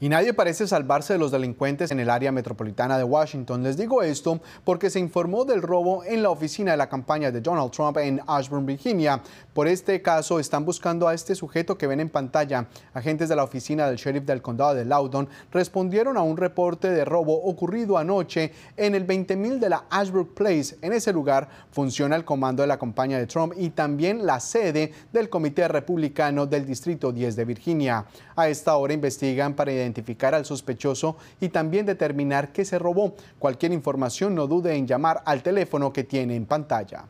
Y nadie parece salvarse de los delincuentes en el área metropolitana de Washington. Les digo esto porque se informó del robo en la oficina de la campaña de Donald Trump en Ashburn, Virginia. Por este caso están buscando a este sujeto que ven en pantalla. Agentes de la oficina del sheriff del condado de Loudon respondieron a un reporte de robo ocurrido anoche en el 20.000 de la Ashburn Place. En ese lugar funciona el comando de la campaña de Trump y también la sede del Comité Republicano del Distrito 10 de Virginia. A esta hora investigan para identificar al sospechoso y también determinar qué se robó. Cualquier información no dude en llamar al teléfono que tiene en pantalla.